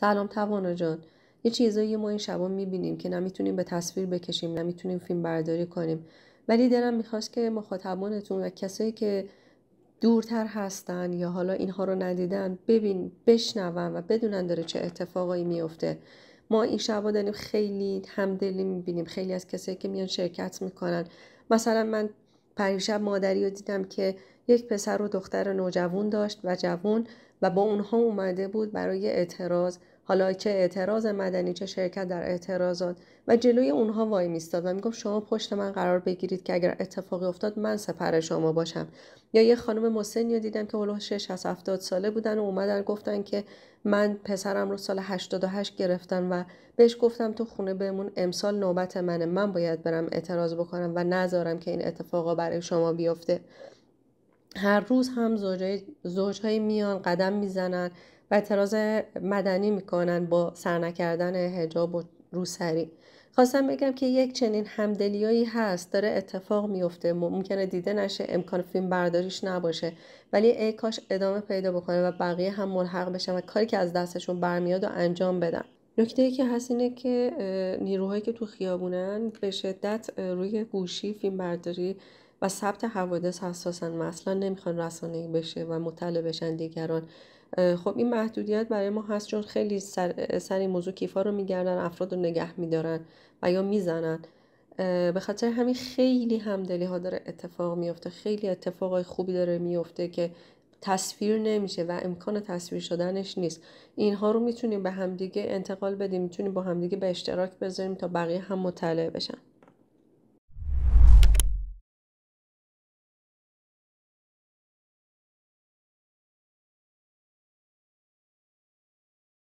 سلام توانا جان یه چیزایی ما این شبا میبینیم که نمیتونیم به تصویر بکشیم نمیتونیم فیلم برداری کنیم ولی دلم میخواست که مخاطبانتون و کسایی که دورتر هستن یا حالا اینها رو ندیدن ببین بشنون و بدونن داره چه اتفاقایی میفته ما این شبا داریم خیلی همدلی میبینیم خیلی از کسایی که میان شرکت میکنن مثلا من پریشب مادری رو دیدم که یک پسر و دختر نوجوان داشت و جوان و با اونها اومده بود برای اعتراض حالا چه اعتراض مدنی چه شرکت در اعتراضات و جلوی اونها وای میستاد و میگفت شما پشت من قرار بگیرید که اگر اتفاقی افتاد من سپر شما باشم یا یه خانم مسنی دیدم که هلو 6 از 70 ساله بودن و اومدن گفتن که من پسرم رو سال 88 گرفتن و بهش گفتم تو خونه بمون امسال نوبت منه من باید برم اعتراض بکنم و نذارم که این اتفاقا برای شما بیفته هر روز هم زوجهایی میان قدم میزنن و اعتراض مدنی میکنن با سر نکردن هجاب و روسری خواستم بگم که یک چنین همدلیایی هست داره اتفاق میفته ممکنه دیده نشه امکان فیلم برداریش نباشه ولی ای کاش ادامه پیدا بکنه و بقیه هم ملحق بشن و کاری که از دستشون برمیاد و انجام بدن نکته ای که هست اینه که نیروهایی که تو خیابونن به شدت روی گوشی فیلم برداری و ثبت حوادث حساسن مثلا نمیخوان رسانه بشه و مطلع بشن دیگران خب این محدودیت برای ما هست چون خیلی سر, سر این موضوع کیفا رو میگردن افراد رو نگه میدارن و یا میزنن به خاطر همین خیلی همدلی ها داره اتفاق میفته خیلی اتفاقای خوبی داره میفته که تصویر نمیشه و امکان تصویر شدنش نیست اینها رو میتونیم به همدیگه انتقال بدیم میتونیم با همدیگه به اشتراک بذاریم تا بقیه هم مطلع بشن